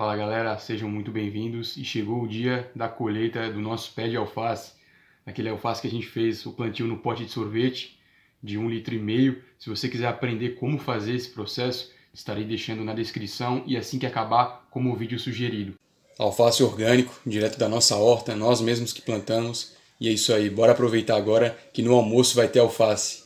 Fala galera, sejam muito bem-vindos e chegou o dia da colheita do nosso pé de alface, aquele alface que a gente fez o plantio no pote de sorvete de um litro e meio. Se você quiser aprender como fazer esse processo, estarei deixando na descrição e assim que acabar, como o vídeo sugerido. Alface orgânico, direto da nossa horta, nós mesmos que plantamos. E é isso aí, bora aproveitar agora que no almoço vai ter alface.